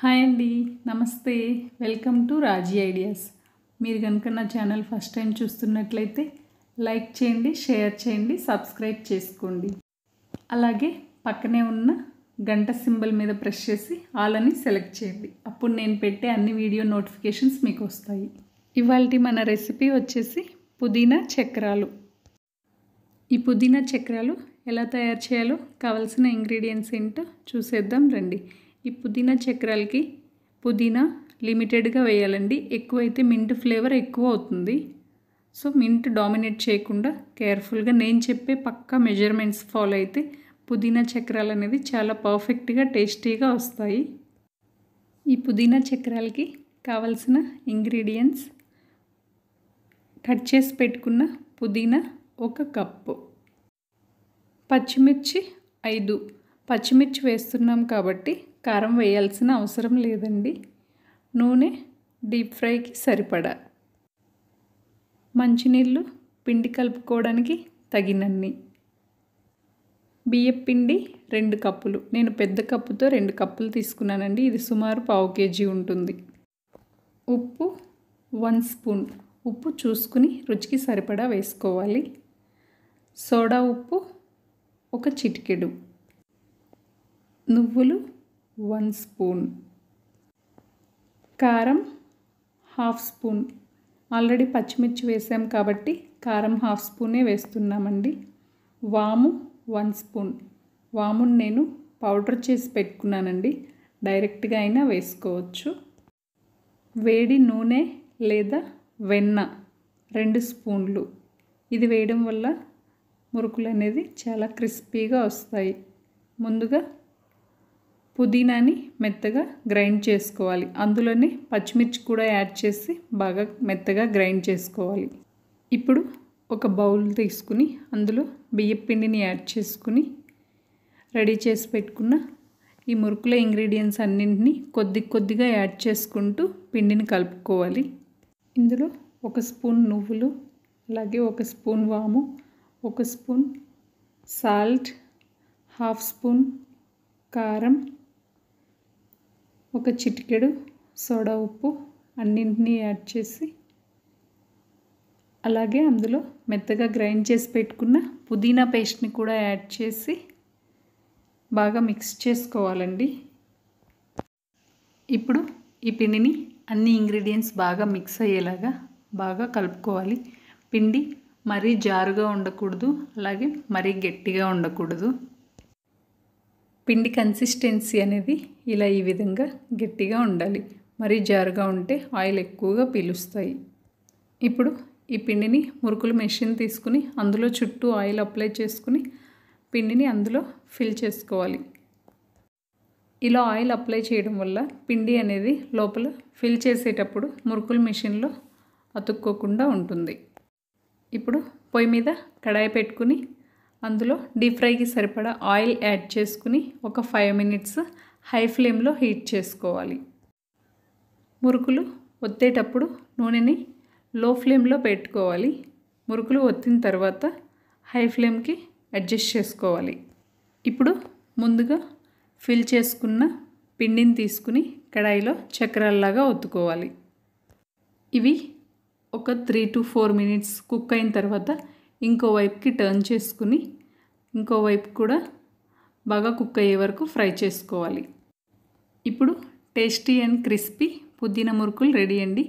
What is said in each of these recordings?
hi అండి నమస్తే welcome to Raji ideas మీరు కనుక నా ఛానల్ ఫస్ట్ టైం చూస్తున్నట్లయితే లైక్ చేయండి షేర్ చేయండి సబ్స్క్రైబ్ చేసుకోండి అలాగే పక్కనే ఉన్న గంట సింబల్ మీద ప్రెస్ చేసి ఆలని సెలెక్ట్ చేయండి అప్పుడు నేను పెట్టే అన్ని వీడియో నోటిఫికేషన్స్ మీకు వస్తాయి ఇవాళ మన రెసిపీ వచ్చేసి పుదీనా చక్రాలు ఈ పుదీనా చక్రాలు ఎలా తయారు చేయాలో కావలసిన ఇంగ్రీడియంట్స్ ఏంటో చూసేద్దాం రండి ఈ పుదీనా చక్రాలకి పుదీనా లిమిటెడ్గా వేయాలండి ఎక్కువైతే మింట్ ఫ్లేవర్ ఎక్కువ అవుతుంది సో మింట్ డామినేట్ చేయకుండా కేర్ఫుల్గా నేను చెప్పే పక్కా మెజర్మెంట్స్ ఫాలో అయితే పుదీనా చక్రాలు అనేది చాలా పర్ఫెక్ట్గా టేస్టీగా వస్తాయి ఈ పుదీనా చక్రాలకి కావలసిన ఇంగ్రీడియంట్స్ కట్ చేసి పెట్టుకున్న పుదీనా ఒక కప్పు పచ్చిమిర్చి ఐదు పచ్చిమిర్చి వేస్తున్నాం కాబట్టి కారం వేయాల్సిన అవసరం లేదండి నూనె డీప్ ఫ్రైకి సరిపడా మంచినీళ్ళు పిండి కలుపుకోవడానికి తగినన్ని బియ్యం పిండి రెండు కప్పులు నేను పెద్ద కప్పుతో రెండు కప్పులు తీసుకున్నానండి ఇది సుమారు పావు కేజీ ఉంటుంది ఉప్పు వన్ స్పూన్ ఉప్పు చూసుకుని రుచికి సరిపడా వేసుకోవాలి సోడా ఉప్పు ఒక చిటికెడు నువ్వులు వన్ స్పూన్ కారం హాఫ్ స్పూన్ ఆల్రెడీ పచ్చిమిర్చి వేసాం కాబట్టి కారం హాఫ్ స్పూనే వేస్తున్నామండి వాము వన్ స్పూన్ వామును నేను పౌడర్ చేసి పెట్టుకున్నానండి డైరెక్ట్గా అయినా వేసుకోవచ్చు వేడి నూనె లేదా వెన్న రెండు స్పూన్లు ఇది వేయడం వల్ల మురుకులు అనేది చాలా క్రిస్పీగా వస్తాయి ముందుగా పుదీనాని మెత్తగా గ్రైండ్ చేసుకోవాలి అందులోనే పచ్చిమిర్చి కూడా యాడ్ చేసి బాగా మెత్తగా గ్రైండ్ చేసుకోవాలి ఇప్పుడు ఒక బౌల్ తీసుకుని అందులో బియ్యం పిండిని యాడ్ చేసుకుని రెడీ చేసి పెట్టుకున్న ఈ మురుకుల ఇంగ్రీడియంట్స్ అన్నింటినీ కొద్ది కొద్దిగా యాడ్ చేసుకుంటూ పిండిని కలుపుకోవాలి ఇందులో ఒక స్పూన్ నువ్వులు అలాగే ఒక స్పూన్ వాము ఒక స్పూన్ సాల్ట్ హాఫ్ స్పూన్ కారం ఒక చిటికెడు సోడా ఉప్పు అన్నింటినీ యాడ్ చేసి అలాగే అందులో మెత్తగా గ్రైండ్ చేసి పెట్టుకున్న పుదీనా పేస్ట్ని కూడా యాడ్ చేసి బాగా మిక్స్ చేసుకోవాలండి ఇప్పుడు ఈ పిండిని అన్ని ఇంగ్రీడియంట్స్ బాగా మిక్స్ అయ్యేలాగా బాగా కలుపుకోవాలి పిండి మరీ జారుగా ఉండకూడదు అలాగే మరీ గట్టిగా ఉండకూడదు పిండి కన్సిస్టెన్సీ అనేది ఇలా ఈ విధంగా గట్టిగా ఉండాలి మరీ జారుగా ఉంటే ఆయిల్ ఎక్కువగా పీలుస్తాయి ఇప్పుడు ఈ పిండిని మురుకులు మెషిన్ తీసుకుని అందులో చుట్టూ ఆయిల్ అప్లై చేసుకుని పిండిని అందులో ఫిల్ చేసుకోవాలి ఇలా ఆయిల్ అప్లై చేయడం వల్ల పిండి అనేది లోపల ఫిల్ చేసేటప్పుడు మురుకులు మెషిన్లో అతుక్కోకుండా ఉంటుంది ఇప్పుడు పొయ్యి మీద కడాయి పెట్టుకుని అందులో డీప్ ఫ్రైకి సరిపడా ఆయిల్ యాడ్ చేసుకుని ఒక ఫైవ్ మినిట్స్ హై ఫ్లేమ్లో హీట్ చేసుకోవాలి మురుకులు ఒత్తేటప్పుడు నూనెని లో ఫ్లేమ్లో పెట్టుకోవాలి మురుకులు ఒత్తిన తర్వాత హై ఫ్లేమ్కి అడ్జస్ట్ చేసుకోవాలి ఇప్పుడు ముందుగా ఫిల్ చేసుకున్న పిండిని తీసుకుని కడాయిలో చక్రాల్లాగా ఒత్తుకోవాలి ఇవి ఒక three to four minutes cook అయిన తర్వాత ఇంకోవైపుకి టర్న్ చేసుకుని ఇంకోవైపు కూడా బాగా కుక్ అయ్యే వరకు ఫ్రై చేసుకోవాలి ఇప్పుడు టేస్టీ అండ్ క్రిస్పీ పుదీనా మురుకులు రెడీ అండి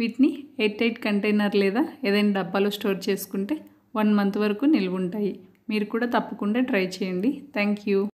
వీటిని ఎయిట్ ఎయిట్ కంటైనర్ లేదా ఏదైనా డబ్బాలో స్టోర్ చేసుకుంటే వన్ మంత్ వరకు నిల్వ ఉంటాయి మీరు కూడా తప్పకుండా ట్రై చేయండి థ్యాంక్ యూ